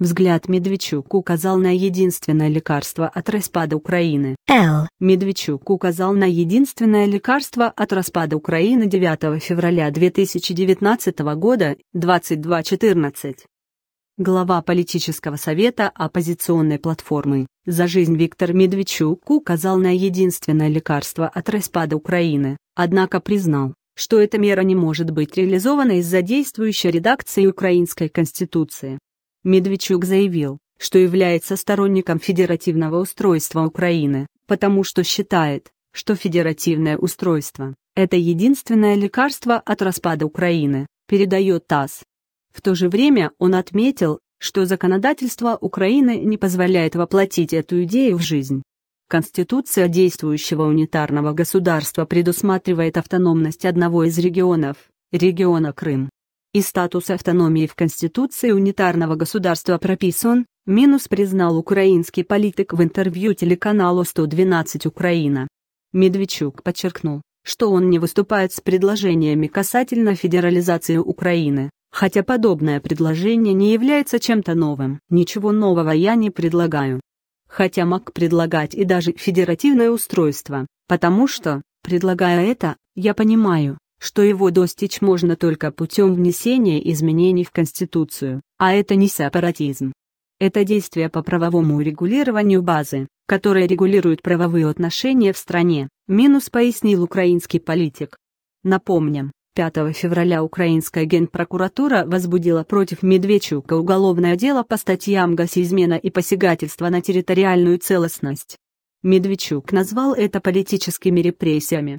Взгляд Медведчук указал на единственное лекарство от распада Украины. Л. Медведчук указал на единственное лекарство от распада Украины 9 февраля 2019 года 22.14. Глава политического совета оппозиционной платформы «За жизнь» Виктор Медведчук указал на единственное лекарство от распада Украины, однако признал, что эта мера не может быть реализована из-за действующей редакции Украинской Конституции. Медведчук заявил, что является сторонником федеративного устройства Украины, потому что считает, что федеративное устройство – это единственное лекарство от распада Украины, передает ТАСС. В то же время он отметил, что законодательство Украины не позволяет воплотить эту идею в жизнь. Конституция действующего унитарного государства предусматривает автономность одного из регионов – региона Крым и статус автономии в Конституции унитарного государства прописан, минус признал украинский политик в интервью телеканалу 112 Украина. Медведчук подчеркнул, что он не выступает с предложениями касательно федерализации Украины, хотя подобное предложение не является чем-то новым. Ничего нового я не предлагаю. Хотя мог предлагать и даже федеративное устройство, потому что, предлагая это, я понимаю, что его достичь можно только путем внесения изменений в Конституцию, а это не сепаратизм. Это действия по правовому регулированию базы, которые регулирует правовые отношения в стране, минус пояснил украинский политик. Напомним, 5 февраля украинская генпрокуратура возбудила против Медведчука уголовное дело по статьям госизмена и посягательства на территориальную целостность. Медведчук назвал это политическими репрессиями.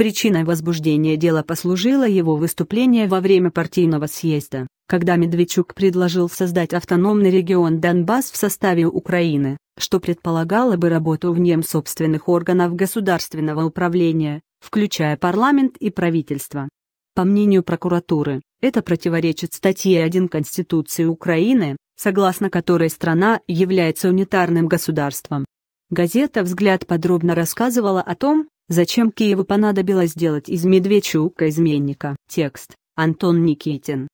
Причиной возбуждения дела послужило его выступление во время партийного съезда, когда Медведчук предложил создать автономный регион Донбасс в составе Украины, что предполагало бы работу в нем собственных органов государственного управления, включая парламент и правительство. По мнению прокуратуры, это противоречит статье 1 Конституции Украины, согласно которой страна является унитарным государством. Газета «Взгляд» подробно рассказывала о том, Зачем Киеву понадобилось делать из Медведчука изменника? Текст. Антон Никитин.